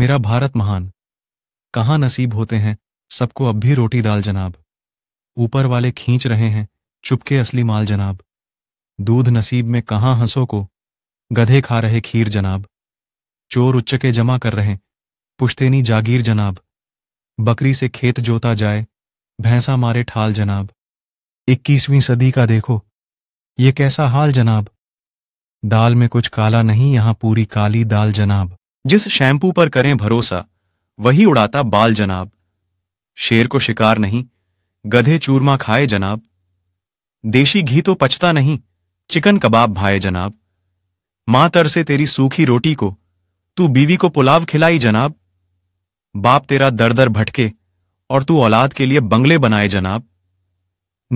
मेरा भारत महान कहाँ नसीब होते हैं सबको अब भी रोटी दाल जनाब ऊपर वाले खींच रहे हैं चुपके असली माल जनाब दूध नसीब में कहाँ हंसो को गधे खा रहे खीर जनाब चोर उच्चके जमा कर रहे पुश्तेनी जागीर जनाब बकरी से खेत जोता जाए भैंसा मारे ठाल जनाब इक्कीसवीं सदी का देखो ये कैसा हाल जनाब दाल में कुछ काला नहीं यहां पूरी काली दाल जनाब जिस शैंपू पर करें भरोसा वही उड़ाता बाल जनाब शेर को शिकार नहीं गधे चूरमा खाए जनाब देशी घी तो पचता नहीं चिकन कबाब भाए जनाब मां तरसे तेरी सूखी रोटी को तू बीवी को पुलाव खिलाई जनाब बाप तेरा दर दर भटके और तू औलाद के लिए बंगले बनाए जनाब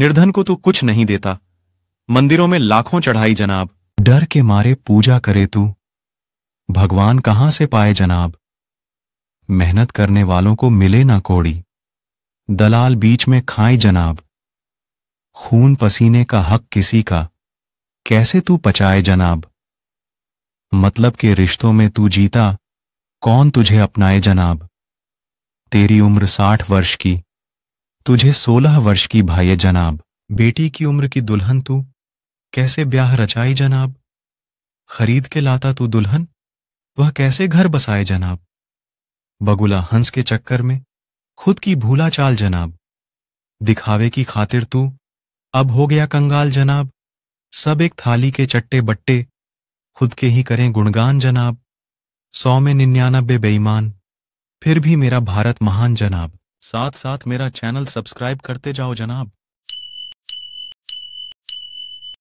निर्धन को तू कुछ नहीं देता मंदिरों में लाखों चढ़ाई जनाब डर के मारे पूजा करे तू भगवान कहाँ से पाए जनाब मेहनत करने वालों को मिले ना कोड़ी दलाल बीच में खाए जनाब खून पसीने का हक किसी का कैसे तू पचाए जनाब मतलब के रिश्तों में तू जीता कौन तुझे अपनाए जनाब तेरी उम्र साठ वर्ष की तुझे सोलह वर्ष की भाई जनाब बेटी की उम्र की दुल्हन तू कैसे ब्याह रचाई जनाब खरीद के लाता तू दुल्हन वह कैसे घर बसाए जनाब बगुला हंस के चक्कर में खुद की भूला चाल जनाब दिखावे की खातिर तू अब हो गया कंगाल जनाब सब एक थाली के चट्टे बट्टे खुद के ही करें गुणगान जनाब सौ में निन्यानबे बेईमान फिर भी मेरा भारत महान जनाब साथ साथ मेरा चैनल सब्सक्राइब करते जाओ जनाब